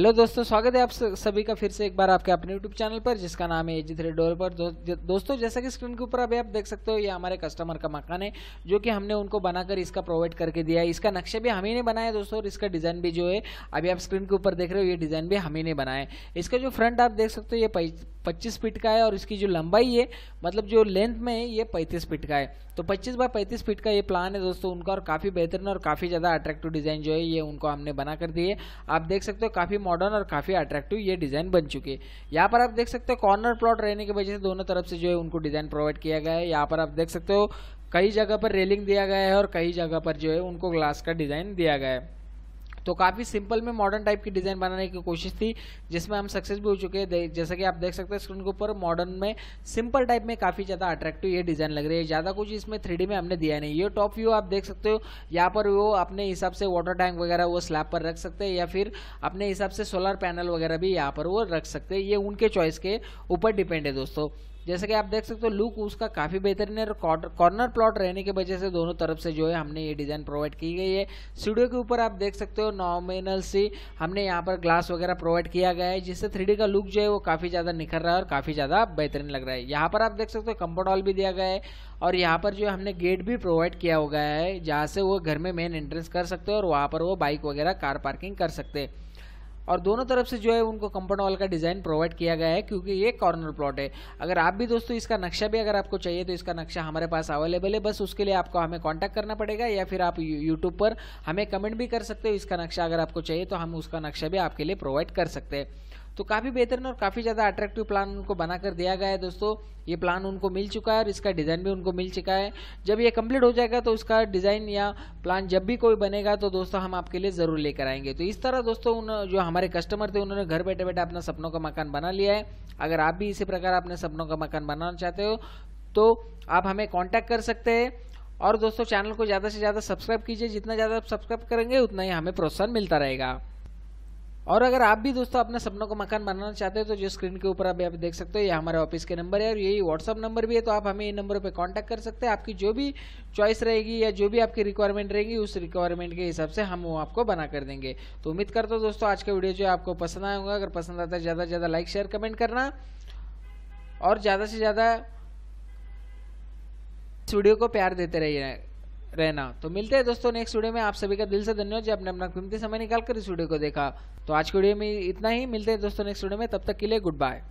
hello दोस्तों स्वागत है आप सभी का फिर से एक बार आपके अपने यूट्यूब चैनल पर जिसका नाम है एजी थ्री डोर पर दो, दोस्तों जैसा कि स्क्रीन के ऊपर अभी आप देख सकते हो ये हमारे कस्टमर का मकान है जो कि हमने उनको बनाकर इसका प्रोवाइड करके दिया है इसका नक्शा भी हमें ने बनाया दोस्तों और इसका डिज़ाइन भी जो है अभी आप स्क्रीन के ऊपर देख रहे हो ये डिज़ाइन भी हमें ने बनाया इसका जो फ्रंट आप देख सकते हो ये पच्चीस फीट का है और इसकी जो लंबाई है मतलब जो लेंथ में है ये पैंतीस फीट का है तो पच्चीस बाय पैंतीस फीट का ये प्लान है दोस्तों उनका और काफ़ी बेहतरीन और काफ़ी ज़्यादा अट्रैक्टिव डिज़ाइन जो है ये उनको हमने बना कर दी है आप देख सकते हो काफ़ी मॉडर्न और काफ़ी अट्रैक्टिव ये डिज़ाइन बन चुके हैं यहाँ पर आप देख सकते हो कॉर्नर प्लॉट रहने की वजह से दोनों तरफ से जो है उनको डिज़ाइन प्रोवाइड किया गया है यहाँ पर आप देख सकते हो कई जगह पर रेलिंग दिया गया है और कई जगह पर जो है उनको ग्लास का डिज़ाइन दिया गया है तो काफ़ी सिंपल में मॉडर्न टाइप की डिज़ाइन बनाने की कोशिश थी जिसमें हम सक्सेस भी हो चुके हैं जैसे कि आप देख सकते हैं स्क्रीन के ऊपर मॉडर्न में सिंपल टाइप में काफ़ी ज़्यादा अट्रैक्टिव ये डिज़ाइन लग रही है ज़्यादा कुछ इसमें थ्री में हमने दिया नहीं ये टॉप व्यू आप देख सकते हो यहाँ पर वो अपने हिसाब से वाटर टैंक वगैरह वो स्लैब पर रख सकते हैं या फिर अपने हिसाब से सोलर पैनल वगैरह भी यहाँ पर वो रख सकते हैं ये उनके चॉइस के ऊपर डिपेंड है दोस्तों जैसे कि आप देख सकते हो लुक उसका काफ़ी बेहतरीन है और कॉर्नर प्लॉट रहने की वजह से दोनों तरफ से जो है हमने ये डिज़ाइन प्रोवाइड की गई है स्टूडियो के ऊपर आप देख सकते हो नॉमिनल सी हमने यहाँ पर ग्लास वगैरह प्रोवाइड किया गया है जिससे थ्री का लुक जो है वो काफ़ी ज़्यादा निखर रहा है और काफ़ी ज़्यादा बेहतरीन लग रहा है यहाँ पर आप देख सकते हो कम्पोट हॉल भी दिया गया है और यहाँ पर जो हमने गेट भी प्रोवाइड किया हो गया है जहाँ से वो घर में मेन एंट्रेंस कर सकते हो और वहाँ पर वो बाइक वगैरह कार पार्किंग कर सकते हैं और दोनों तरफ से जो है उनको कंपाउंड वाल का डिज़ाइन प्रोवाइड किया गया है क्योंकि ये कॉर्नर प्लॉट है अगर आप भी दोस्तों इसका नक्शा भी अगर आपको चाहिए तो इसका नक्शा हमारे पास अवेलेबल है बस उसके लिए आपको हमें कॉन्टैक्ट करना पड़ेगा या फिर आप यूट्यूब पर हमें कमेंट भी कर सकते हो इसका नक्शा अगर आपको चाहिए तो हम उसका नक्शा भी आपके लिए प्रोवाइड कर सकते हैं तो काफ़ी बेहतरीन और काफ़ी ज़्यादा अट्रैक्टिव प्लान उनको बनाकर दिया गया है दोस्तों ये प्लान उनको मिल चुका है और इसका डिज़ाइन भी उनको मिल चुका है जब ये कंप्लीट हो जाएगा तो उसका डिज़ाइन या प्लान जब भी कोई बनेगा तो दोस्तों हम आपके लिए ज़रूर लेकर आएंगे तो इस तरह दोस्तों उन जो हमारे कस्टमर थे उन्होंने घर बैठे बैठे अपना सपनों का मकान बना लिया है अगर आप भी इसी प्रकार अपने सपनों का मकान बनाना चाहते हो तो आप हमें कॉन्टैक्ट कर सकते हैं और दोस्तों चैनल को ज़्यादा से ज़्यादा सब्सक्राइब कीजिए जितना ज़्यादा आप सब्सक्राइब करेंगे उतना ही हमें प्रोत्साहन मिलता रहेगा और अगर आप भी दोस्तों अपने सपनों को मकान बनाना चाहते हो तो जो स्क्रीन के ऊपर अभी आप देख सकते हो ये हमारे ऑफिस के नंबर है और यही व्हाट्सअप नंबर भी है तो आप हमें इन नंबरों पे कांटेक्ट कर सकते हैं आपकी जो भी चॉइस रहेगी या जो भी आपकी रिक्वायरमेंट रहेगी उस रिक्वायरमेंट के हिसाब से हम वो आपको बना कर देंगे तो उम्मीद करता हूँ दोस्तों आज का वीडियो जो आपको पसंद आए होगा अगर पसंद आता है ज़्यादा से ज़्यादा लाइक शेयर कमेंट करना और ज़्यादा से ज़्यादा इस वीडियो को प्यार देते रहिए रहना तो मिलते हैं दोस्तों नेक्स्ट वीडियो में आप सभी का दिल से धन्यवाद जब आपने अपना कीमती समय निकाल कर इस वीडियो को देखा तो आज के वीडियो में इतना ही मिलते हैं दोस्तों नेक्स्ट वीडियो में तब तक के लिए गुड बाय